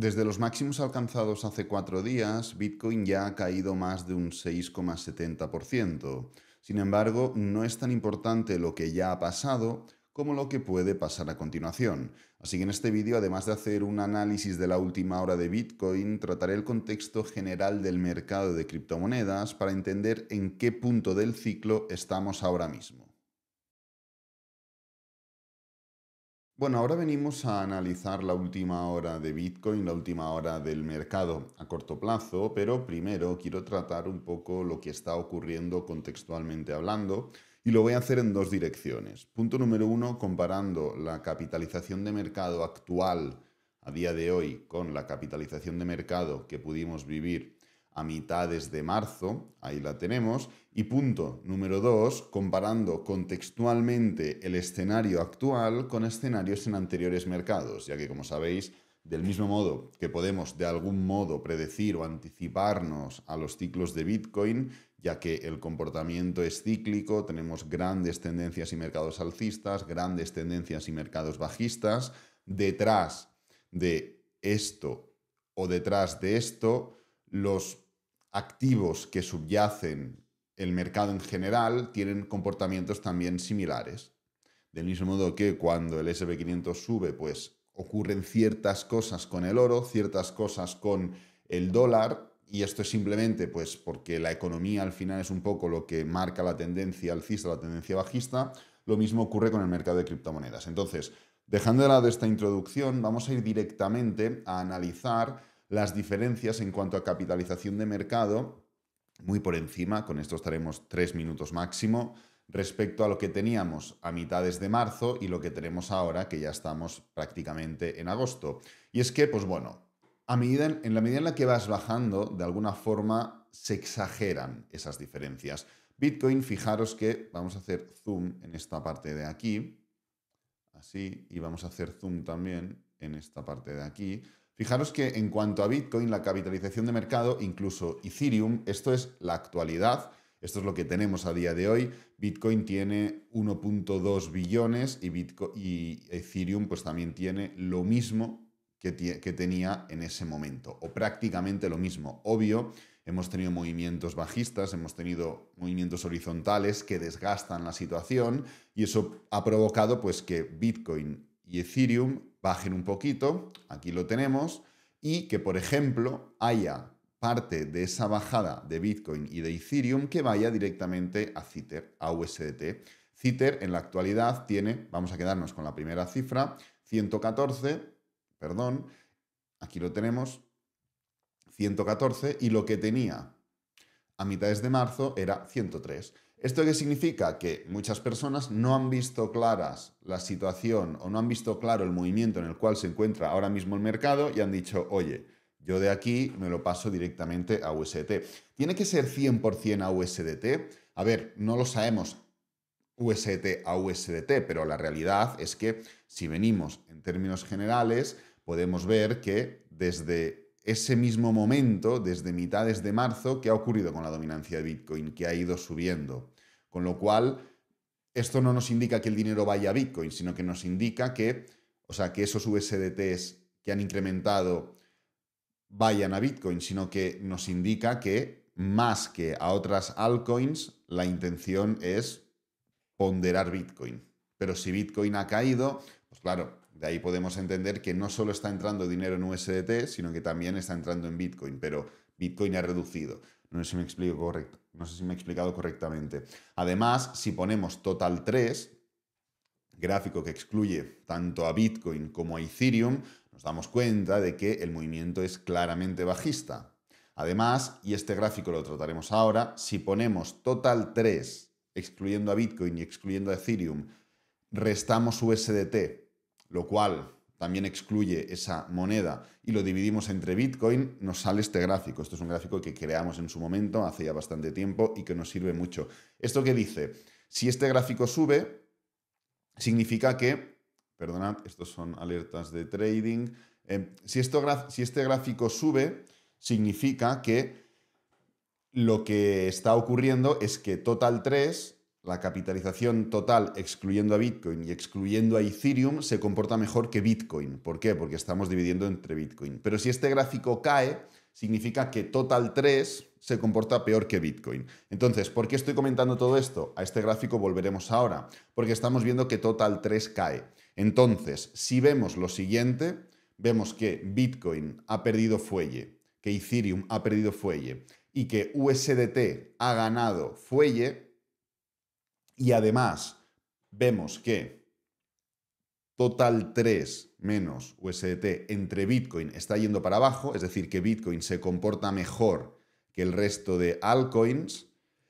Desde los máximos alcanzados hace cuatro días, Bitcoin ya ha caído más de un 6,70%. Sin embargo, no es tan importante lo que ya ha pasado como lo que puede pasar a continuación. Así que en este vídeo, además de hacer un análisis de la última hora de Bitcoin, trataré el contexto general del mercado de criptomonedas para entender en qué punto del ciclo estamos ahora mismo. Bueno, ahora venimos a analizar la última hora de Bitcoin, la última hora del mercado a corto plazo, pero primero quiero tratar un poco lo que está ocurriendo contextualmente hablando y lo voy a hacer en dos direcciones. Punto número uno, comparando la capitalización de mercado actual a día de hoy con la capitalización de mercado que pudimos vivir a mitades de marzo, ahí la tenemos, y punto número dos, comparando contextualmente el escenario actual con escenarios en anteriores mercados, ya que como sabéis, del mismo modo que podemos de algún modo predecir o anticiparnos a los ciclos de Bitcoin, ya que el comportamiento es cíclico, tenemos grandes tendencias y mercados alcistas, grandes tendencias y mercados bajistas, detrás de esto o detrás de esto, los activos que subyacen el mercado en general tienen comportamientos también similares. Del mismo modo que cuando el SP500 sube, pues ocurren ciertas cosas con el oro, ciertas cosas con el dólar, y esto es simplemente pues porque la economía al final es un poco lo que marca la tendencia alcista, la tendencia bajista, lo mismo ocurre con el mercado de criptomonedas. Entonces, dejando de lado esta introducción, vamos a ir directamente a analizar las diferencias en cuanto a capitalización de mercado, muy por encima, con esto estaremos tres minutos máximo, respecto a lo que teníamos a mitades de marzo y lo que tenemos ahora, que ya estamos prácticamente en agosto. Y es que, pues bueno, a medida, en la medida en la que vas bajando, de alguna forma se exageran esas diferencias. Bitcoin, fijaros que vamos a hacer zoom en esta parte de aquí, así, y vamos a hacer zoom también en esta parte de aquí. Fijaros que en cuanto a Bitcoin, la capitalización de mercado, incluso Ethereum, esto es la actualidad, esto es lo que tenemos a día de hoy. Bitcoin tiene 1.2 billones y, Ethereum pues también tiene lo mismo que, que tenía en ese momento, o prácticamente lo mismo. Obvio, hemos tenido movimientos bajistas, hemos tenido movimientos horizontales que desgastan la situación y eso ha provocado pues que Bitcoin y Ethereum bajen un poquito, aquí lo tenemos, y que, por ejemplo, haya parte de esa bajada de Bitcoin y de Ethereum que vaya directamente a Citer, a USDT. Citer en la actualidad tiene, vamos a quedarnos con la primera cifra, 114, perdón, aquí lo tenemos, 114, y lo que tenía a mitades de marzo era 103. ¿Esto qué significa? Que muchas personas no han visto claras la situación o no han visto claro el movimiento en el cual se encuentra ahora mismo el mercado y han dicho, oye, yo de aquí me lo paso directamente a USDT. ¿Tiene que ser 100% a USDT? A ver, no lo sabemos USDT a USDT, pero la realidad es que si venimos en términos generales, podemos ver que desde ese mismo momento, desde mitades de marzo, ¿qué ha ocurrido con la dominancia de Bitcoin? Que ha ido subiendo. Con lo cual, esto no nos indica que el dinero vaya a Bitcoin, sino que nos indica que, o sea, que esos USDTs que han incrementado vayan a Bitcoin, sino que nos indica que más que a otras altcoins, la intención es ponderar Bitcoin. Pero si Bitcoin ha caído, pues claro, de ahí podemos entender que no solo está entrando dinero en USDT, sino que también está entrando en Bitcoin. Pero Bitcoin ha reducido. No sé si me, explico correcto, no sé si me he explicado correctamente. Además, si ponemos total 3, gráfico que excluye tanto a Bitcoin como a Ethereum, nos damos cuenta de que el movimiento es claramente bajista. Además, y este gráfico lo trataremos ahora, si ponemos total 3, excluyendo a Bitcoin y excluyendo a Ethereum, restamos USDT, lo cual también excluye esa moneda y lo dividimos entre Bitcoin, nos sale este gráfico. Esto es un gráfico que creamos en su momento, hace ya bastante tiempo, y que nos sirve mucho. ¿Esto qué dice? Si este gráfico sube, significa que, perdonad, estos son alertas de trading, eh, si, esto, si este gráfico sube, significa que lo que está ocurriendo es que Total 3 la capitalización total, excluyendo a Bitcoin y excluyendo a Ethereum, se comporta mejor que Bitcoin. ¿Por qué? Porque estamos dividiendo entre Bitcoin. Pero si este gráfico cae, significa que Total 3 se comporta peor que Bitcoin. Entonces, ¿por qué estoy comentando todo esto? A este gráfico volveremos ahora, porque estamos viendo que Total 3 cae. Entonces, si vemos lo siguiente, vemos que Bitcoin ha perdido fuelle, que Ethereum ha perdido fuelle y que USDT ha ganado fuelle, y además, vemos que total 3 menos USDT entre Bitcoin está yendo para abajo, es decir, que Bitcoin se comporta mejor que el resto de altcoins,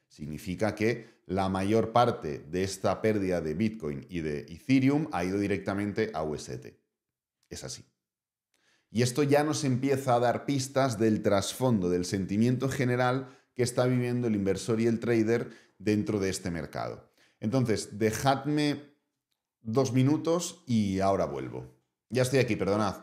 significa que la mayor parte de esta pérdida de Bitcoin y de Ethereum ha ido directamente a USDT. Es así. Y esto ya nos empieza a dar pistas del trasfondo, del sentimiento general que está viviendo el inversor y el trader dentro de este mercado. Entonces, dejadme dos minutos y ahora vuelvo. Ya estoy aquí, perdonad.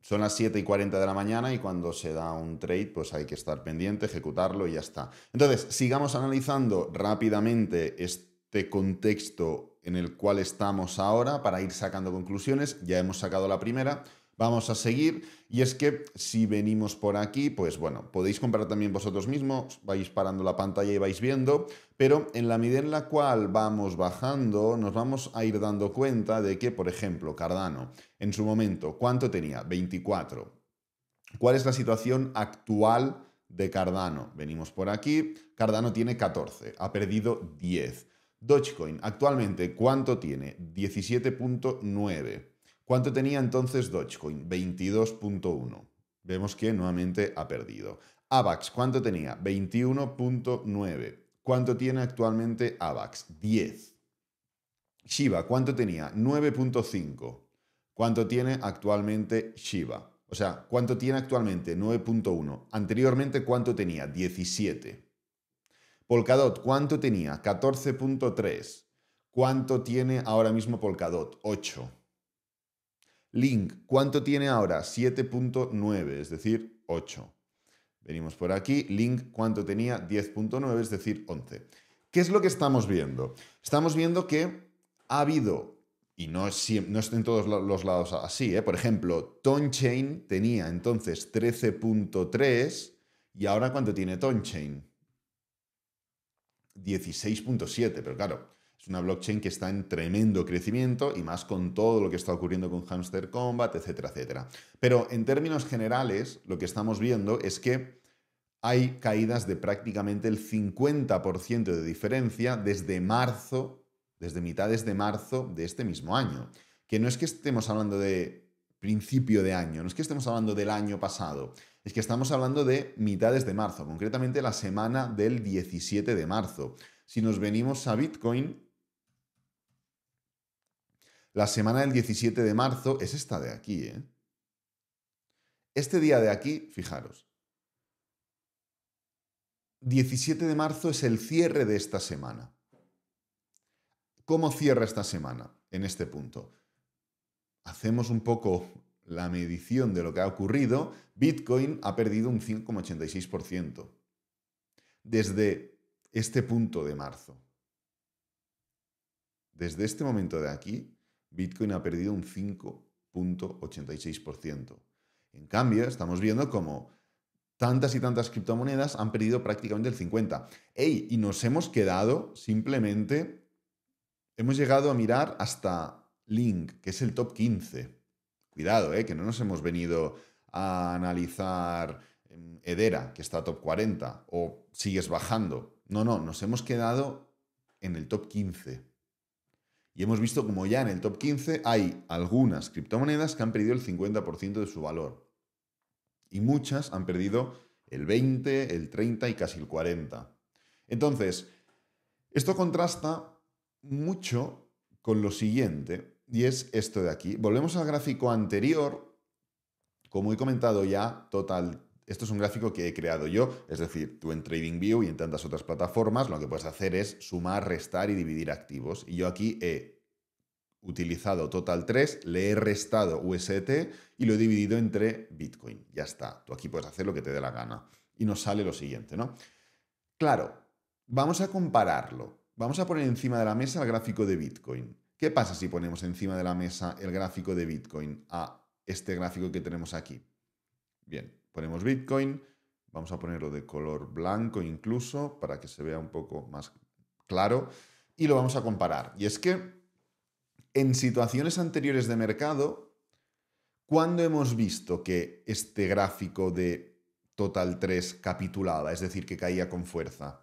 Son las 7 y 40 de la mañana y cuando se da un trade, pues hay que estar pendiente, ejecutarlo y ya está. Entonces, sigamos analizando rápidamente este contexto en el cual estamos ahora para ir sacando conclusiones. Ya hemos sacado la primera vamos a seguir. Y es que si venimos por aquí, pues bueno, podéis comprar también vosotros mismos, vais parando la pantalla y vais viendo, pero en la medida en la cual vamos bajando, nos vamos a ir dando cuenta de que, por ejemplo, Cardano, en su momento, ¿cuánto tenía? 24. ¿Cuál es la situación actual de Cardano? Venimos por aquí, Cardano tiene 14, ha perdido 10. Dogecoin, actualmente, ¿cuánto tiene? 17.9. ¿Cuánto tenía entonces Dogecoin? 22.1. Vemos que nuevamente ha perdido. AVAX, ¿cuánto tenía? 21.9. ¿Cuánto tiene actualmente AVAX? 10. Shiba, ¿cuánto tenía? 9.5. ¿Cuánto tiene actualmente Shiba? O sea, ¿cuánto tiene actualmente? 9.1. Anteriormente, ¿cuánto tenía? 17. Polkadot, ¿cuánto tenía? 14.3. ¿Cuánto tiene ahora mismo Polkadot? 8. Link, ¿cuánto tiene ahora? 7.9, es decir, 8. Venimos por aquí. Link, ¿cuánto tenía? 10.9, es decir, 11. ¿Qué es lo que estamos viendo? Estamos viendo que ha habido, y no es, no en todos los lados así, ¿eh? por ejemplo, Tonchain tenía entonces 13.3 y ahora ¿cuánto tiene Tonchain? 16.7, pero claro, una blockchain que está en tremendo crecimiento y más con todo lo que está ocurriendo con Hamster Combat, etcétera, etcétera. Pero en términos generales, lo que estamos viendo es que hay caídas de prácticamente el 50% de diferencia desde marzo, desde mitades de marzo de este mismo año. Que no es que estemos hablando de principio de año, no es que estemos hablando del año pasado, es que estamos hablando de mitades de marzo, concretamente la semana del 17 de marzo. Si nos venimos a Bitcoin, la semana del 17 de marzo es esta de aquí, ¿eh? Este día de aquí, fijaros. 17 de marzo es el cierre de esta semana. ¿Cómo cierra esta semana en este punto? Hacemos un poco la medición de lo que ha ocurrido. Bitcoin ha perdido un 5,86% desde este punto de marzo. Desde este momento de aquí, Bitcoin ha perdido un 5.86%. En cambio, estamos viendo como tantas y tantas criptomonedas han perdido prácticamente el 50%. Y nos hemos quedado simplemente, hemos llegado a mirar hasta Link, que es el top 15. Cuidado, eh, que no nos hemos venido a analizar em, Edera, que está top 40, o sigues bajando. No, no, nos hemos quedado en el top 15. Y hemos visto como ya en el top 15 hay algunas criptomonedas que han perdido el 50% de su valor. Y muchas han perdido el 20, el 30 y casi el 40. Entonces, esto contrasta mucho con lo siguiente, y es esto de aquí. Volvemos al gráfico anterior. Como he comentado ya, Total esto es un gráfico que he creado yo, es decir, tú en TradingView y en tantas otras plataformas lo que puedes hacer es sumar, restar y dividir activos. Y yo aquí he utilizado Total 3, le he restado UST y lo he dividido entre Bitcoin. Ya está, tú aquí puedes hacer lo que te dé la gana. Y nos sale lo siguiente, ¿no? Claro, vamos a compararlo. Vamos a poner encima de la mesa el gráfico de Bitcoin. ¿Qué pasa si ponemos encima de la mesa el gráfico de Bitcoin a este gráfico que tenemos aquí? Bien, Ponemos Bitcoin, vamos a ponerlo de color blanco incluso para que se vea un poco más claro y lo vamos a comparar. Y es que en situaciones anteriores de mercado, cuando hemos visto que este gráfico de Total 3 capitulaba, es decir, que caía con fuerza,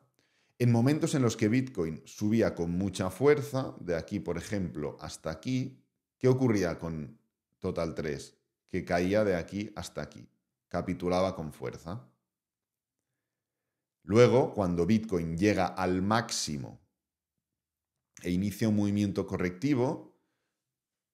en momentos en los que Bitcoin subía con mucha fuerza, de aquí, por ejemplo, hasta aquí, ¿qué ocurría con Total 3? Que caía de aquí hasta aquí capitulaba con fuerza. Luego, cuando Bitcoin llega al máximo e inicia un movimiento correctivo,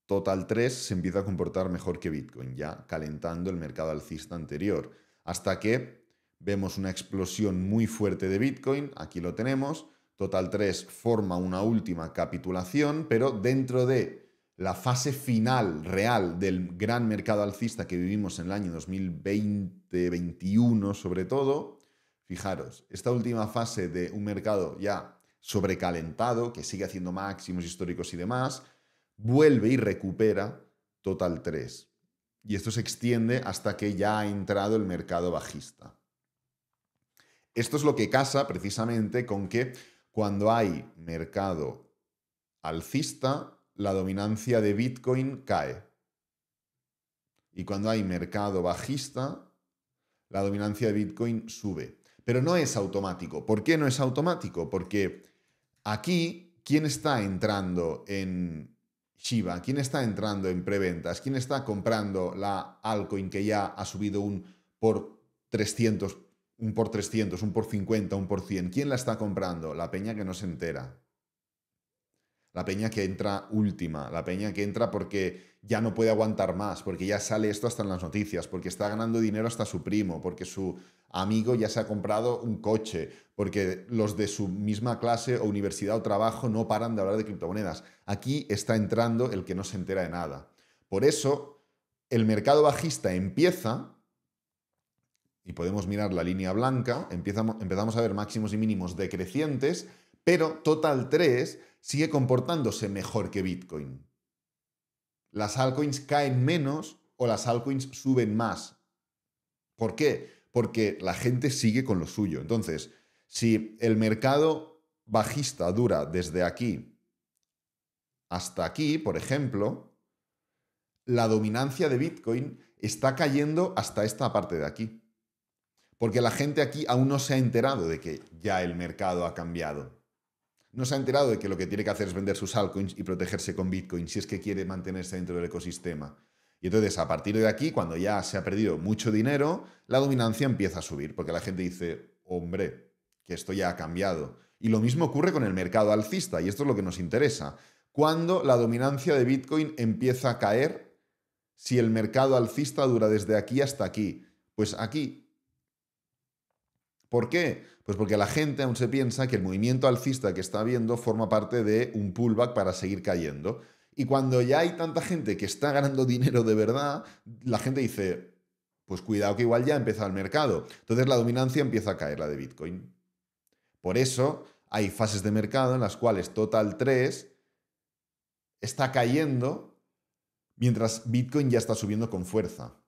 Total 3 se empieza a comportar mejor que Bitcoin, ya calentando el mercado alcista anterior, hasta que vemos una explosión muy fuerte de Bitcoin, aquí lo tenemos, Total 3 forma una última capitulación, pero dentro de la fase final real del gran mercado alcista que vivimos en el año 2020 2021 sobre todo, fijaros, esta última fase de un mercado ya sobrecalentado, que sigue haciendo máximos históricos y demás, vuelve y recupera Total 3. Y esto se extiende hasta que ya ha entrado el mercado bajista. Esto es lo que casa precisamente con que cuando hay mercado alcista, la dominancia de Bitcoin cae. Y cuando hay mercado bajista, la dominancia de Bitcoin sube. Pero no es automático. ¿Por qué no es automático? Porque aquí, ¿quién está entrando en Shiba? ¿Quién está entrando en preventas? ¿Quién está comprando la altcoin que ya ha subido un por 300, un por 300, un por 50, un por 100? ¿Quién la está comprando? La peña que no se entera la peña que entra última, la peña que entra porque ya no puede aguantar más, porque ya sale esto hasta en las noticias, porque está ganando dinero hasta su primo, porque su amigo ya se ha comprado un coche, porque los de su misma clase o universidad o trabajo no paran de hablar de criptomonedas. Aquí está entrando el que no se entera de nada. Por eso, el mercado bajista empieza, y podemos mirar la línea blanca, empezamos a ver máximos y mínimos decrecientes, pero Total 3 sigue comportándose mejor que Bitcoin. Las altcoins caen menos o las altcoins suben más. ¿Por qué? Porque la gente sigue con lo suyo. Entonces, si el mercado bajista dura desde aquí hasta aquí, por ejemplo, la dominancia de Bitcoin está cayendo hasta esta parte de aquí. Porque la gente aquí aún no se ha enterado de que ya el mercado ha cambiado no se ha enterado de que lo que tiene que hacer es vender sus altcoins y protegerse con Bitcoin si es que quiere mantenerse dentro del ecosistema. Y entonces, a partir de aquí, cuando ya se ha perdido mucho dinero, la dominancia empieza a subir, porque la gente dice, hombre, que esto ya ha cambiado. Y lo mismo ocurre con el mercado alcista, y esto es lo que nos interesa. ¿Cuándo la dominancia de Bitcoin empieza a caer, si el mercado alcista dura desde aquí hasta aquí, pues aquí ¿Por qué? Pues porque la gente aún se piensa que el movimiento alcista que está viendo forma parte de un pullback para seguir cayendo. Y cuando ya hay tanta gente que está ganando dinero de verdad, la gente dice, pues cuidado que igual ya empieza el mercado. Entonces la dominancia empieza a caer, la de Bitcoin. Por eso hay fases de mercado en las cuales Total 3 está cayendo mientras Bitcoin ya está subiendo con fuerza.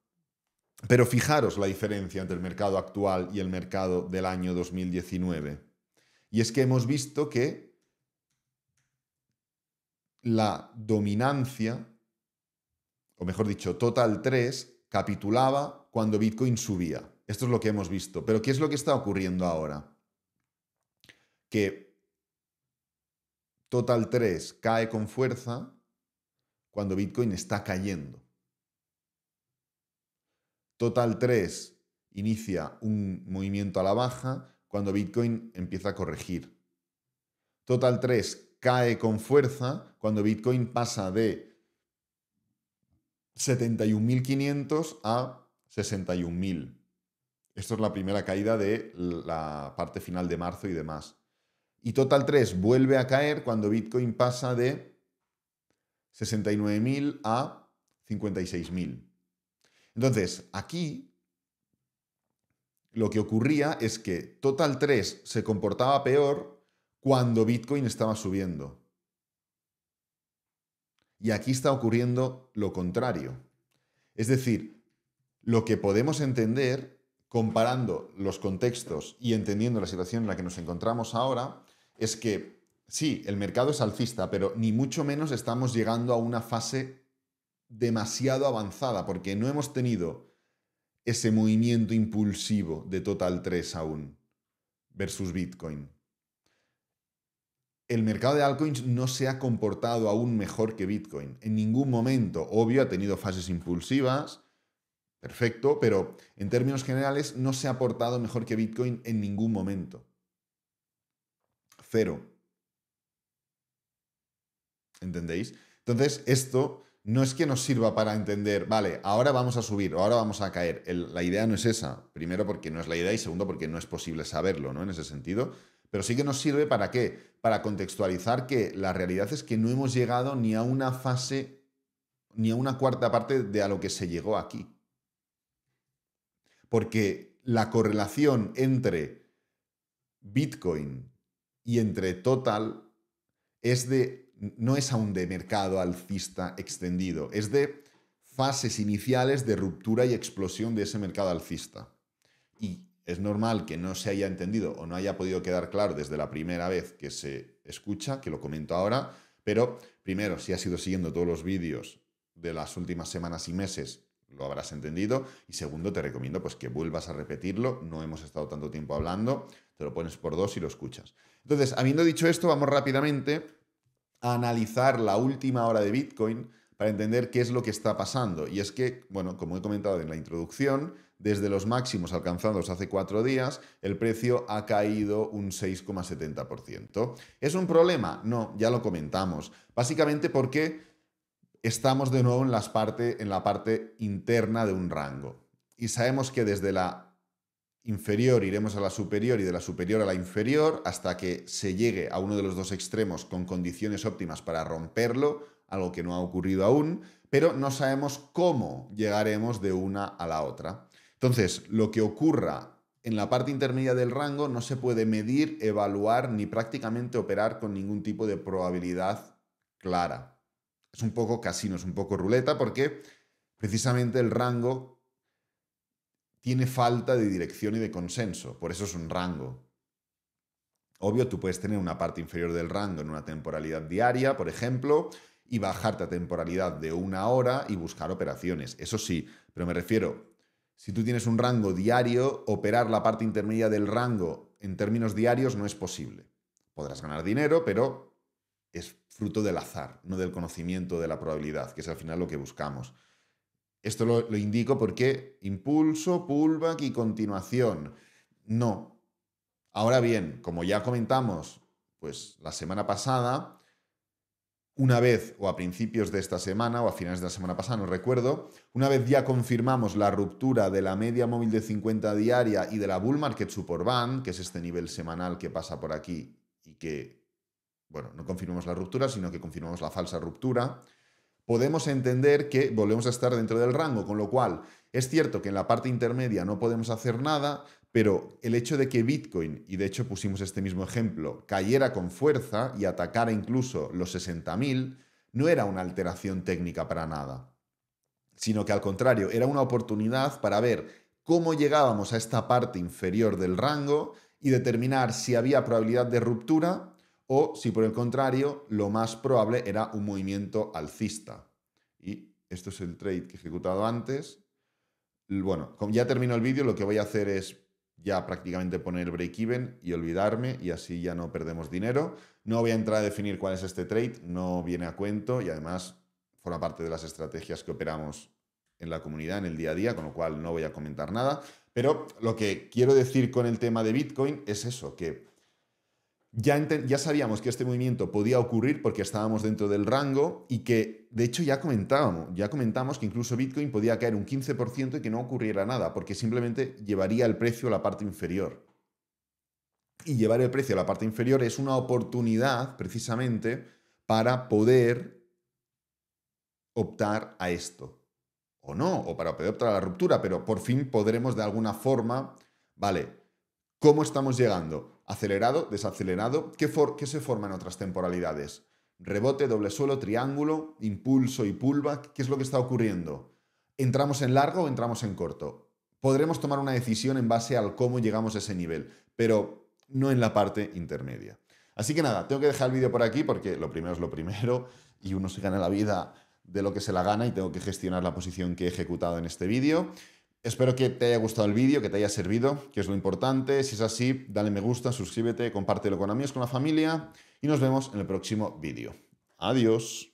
Pero fijaros la diferencia entre el mercado actual y el mercado del año 2019. Y es que hemos visto que la dominancia, o mejor dicho, Total 3, capitulaba cuando Bitcoin subía. Esto es lo que hemos visto. Pero ¿qué es lo que está ocurriendo ahora? Que Total 3 cae con fuerza cuando Bitcoin está cayendo. Total 3 inicia un movimiento a la baja cuando Bitcoin empieza a corregir. Total 3 cae con fuerza cuando Bitcoin pasa de 71.500 a 61.000. Esto es la primera caída de la parte final de marzo y demás. Y Total 3 vuelve a caer cuando Bitcoin pasa de 69.000 a 56.000. Entonces, aquí lo que ocurría es que Total 3 se comportaba peor cuando Bitcoin estaba subiendo. Y aquí está ocurriendo lo contrario. Es decir, lo que podemos entender comparando los contextos y entendiendo la situación en la que nos encontramos ahora es que sí, el mercado es alcista, pero ni mucho menos estamos llegando a una fase demasiado avanzada, porque no hemos tenido ese movimiento impulsivo de Total 3 aún versus Bitcoin. El mercado de altcoins no se ha comportado aún mejor que Bitcoin. En ningún momento, obvio, ha tenido fases impulsivas, perfecto, pero en términos generales no se ha portado mejor que Bitcoin en ningún momento. Cero. ¿Entendéis? Entonces, esto no es que nos sirva para entender, vale, ahora vamos a subir o ahora vamos a caer. la idea no es esa. Primero porque no es la idea y segundo porque no es posible saberlo, ¿no? En ese sentido. Pero sí que nos sirve para qué? Para contextualizar que la realidad es que no hemos llegado ni a una fase, ni a una cuarta parte de a lo que se llegó aquí. Porque la correlación entre Bitcoin y entre Total es de no es aún de mercado alcista extendido, es de fases iniciales de ruptura y explosión de ese mercado alcista. Y es normal que no se haya entendido o no haya podido quedar claro desde la primera vez que se escucha, que lo comento ahora, pero primero, si has ido siguiendo todos los vídeos de las últimas semanas y meses, lo habrás entendido. Y segundo, te recomiendo pues, que vuelvas a repetirlo. No hemos estado tanto tiempo hablando. Te lo pones por dos y lo escuchas. Entonces, habiendo dicho esto, vamos rápidamente analizar la última hora de Bitcoin para entender qué es lo que está pasando. Y es que, bueno, como he comentado en la introducción, desde los máximos alcanzados hace cuatro días, el precio ha caído un 6,70%. ¿Es un problema? No, ya lo comentamos. Básicamente porque estamos de nuevo en, en la parte interna de un rango. Y sabemos que desde la inferior iremos a la superior y de la superior a la inferior hasta que se llegue a uno de los dos extremos con condiciones óptimas para romperlo, algo que no ha ocurrido aún, pero no sabemos cómo llegaremos de una a la otra. Entonces, lo que ocurra en la parte intermedia del rango no se puede medir, evaluar ni prácticamente operar con ningún tipo de probabilidad clara. Es un poco casino, es un poco ruleta porque precisamente el rango tiene falta de dirección y de consenso, por eso es un rango. Obvio, tú puedes tener una parte inferior del rango en una temporalidad diaria, por ejemplo, y bajarte a temporalidad de una hora y buscar operaciones. Eso sí, pero me refiero, si tú tienes un rango diario, operar la parte intermedia del rango en términos diarios no es posible. Podrás ganar dinero, pero es fruto del azar, no del conocimiento de la probabilidad, que es al final lo que buscamos. Esto lo, lo indico porque impulso, pullback y continuación. No. Ahora bien, como ya comentamos, pues la semana pasada, una vez o a principios de esta semana o a finales de la semana pasada, no recuerdo, una vez ya confirmamos la ruptura de la media móvil de 50 diaria y de la bull market support band, que es este nivel semanal que pasa por aquí y que, bueno, no confirmamos la ruptura, sino que confirmamos la falsa ruptura, podemos entender que volvemos a estar dentro del rango, con lo cual es cierto que en la parte intermedia no podemos hacer nada, pero el hecho de que Bitcoin, y de hecho pusimos este mismo ejemplo, cayera con fuerza y atacara incluso los 60.000, no era una alteración técnica para nada, sino que al contrario, era una oportunidad para ver cómo llegábamos a esta parte inferior del rango y determinar si había probabilidad de ruptura o si por el contrario lo más probable era un movimiento alcista. Y esto es el trade que he ejecutado antes. Bueno, como ya terminó el vídeo, lo que voy a hacer es ya prácticamente poner break-even y olvidarme y así ya no perdemos dinero. No voy a entrar a definir cuál es este trade, no viene a cuento y además forma parte de las estrategias que operamos en la comunidad, en el día a día, con lo cual no voy a comentar nada. Pero lo que quiero decir con el tema de Bitcoin es eso, que ya, sabíamos que este movimiento podía ocurrir porque estábamos dentro del rango y que, de hecho, ya comentábamos, ya comentamos que incluso Bitcoin podía caer un 15% y que no ocurriera nada, porque simplemente llevaría el precio a la parte inferior. Y llevar el precio a la parte inferior es una oportunidad, precisamente, para poder optar a esto. O no, o para poder optar a la ruptura, pero por fin podremos de alguna forma, vale, ¿Cómo estamos llegando? ¿Acelerado? ¿Desacelerado? ¿Qué, se forma se otras temporalidades? ¿Rebote, doble suelo, triángulo, impulso y pullback? ¿Qué es lo que está ocurriendo? ¿Entramos en largo o entramos en corto? Podremos tomar una decisión en base al cómo llegamos a ese nivel, pero no en la parte intermedia. Así que nada, tengo que dejar el vídeo por aquí porque lo primero es lo primero y uno se gana la vida de lo que se la gana y tengo que gestionar la posición que he ejecutado en este vídeo. Espero que te haya gustado el vídeo, que te haya servido, que es lo importante. Si es así, dale me gusta, suscríbete, compártelo con amigos, con la familia y nos vemos en el próximo vídeo. Adiós.